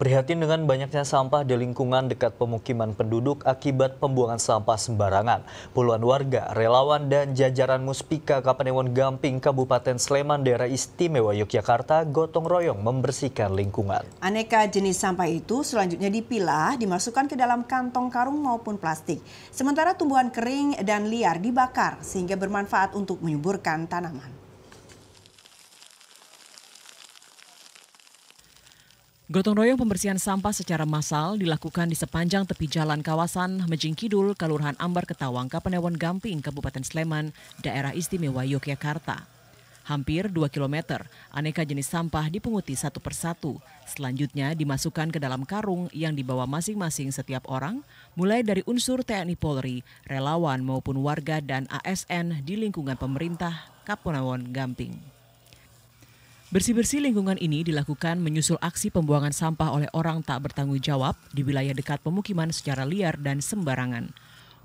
Prihatin dengan banyaknya sampah di lingkungan dekat pemukiman penduduk akibat pembuangan sampah sembarangan. Puluhan warga, relawan, dan jajaran Muspika Kapanewon Gamping Kabupaten Sleman Daerah Istimewa Yogyakarta gotong royong membersihkan lingkungan. Aneka jenis sampah itu selanjutnya dipilah, dimasukkan ke dalam kantong karung maupun plastik. Sementara tumbuhan kering dan liar dibakar sehingga bermanfaat untuk menyuburkan tanaman. Gotong royong pembersihan sampah secara massal dilakukan di sepanjang tepi jalan kawasan Mejing Kidul, Kelurahan Ambar Ketawang, Kapanewon Gamping, Kabupaten Sleman, Daerah Istimewa Yogyakarta. Hampir 2 km, aneka jenis sampah dipunguti satu persatu. Selanjutnya dimasukkan ke dalam karung yang dibawa masing-masing setiap orang, mulai dari unsur TNI Polri, relawan maupun warga dan ASN di lingkungan pemerintah Kapanewon Gamping. Bersih-bersih lingkungan ini dilakukan menyusul aksi pembuangan sampah oleh orang tak bertanggung jawab di wilayah dekat pemukiman secara liar dan sembarangan.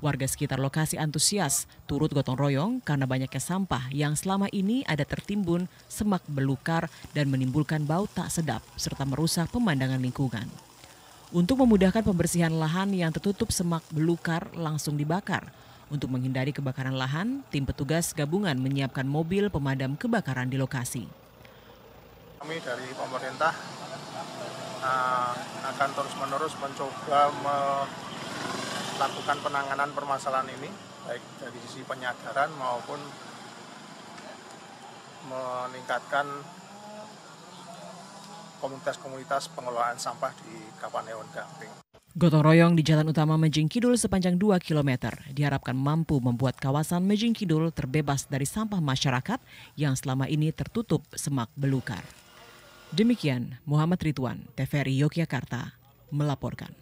Warga sekitar lokasi antusias turut gotong royong karena banyaknya sampah yang selama ini ada tertimbun, semak belukar, dan menimbulkan bau tak sedap serta merusak pemandangan lingkungan. Untuk memudahkan pembersihan lahan yang tertutup semak belukar langsung dibakar. Untuk menghindari kebakaran lahan, tim petugas gabungan menyiapkan mobil pemadam kebakaran di lokasi kami dari pemerintah uh, akan terus-menerus mencoba melakukan penanganan permasalahan ini baik dari sisi penyadaran maupun meningkatkan komunitas-komunitas pengelolaan sampah di Kapanewon Gamping. Gotong royong di jalan utama Mejing Kidul sepanjang 2 km diharapkan mampu membuat kawasan Mejing Kidul terbebas dari sampah masyarakat yang selama ini tertutup semak belukar. Demikian Muhammad Rituan, TVRI Yogyakarta, melaporkan.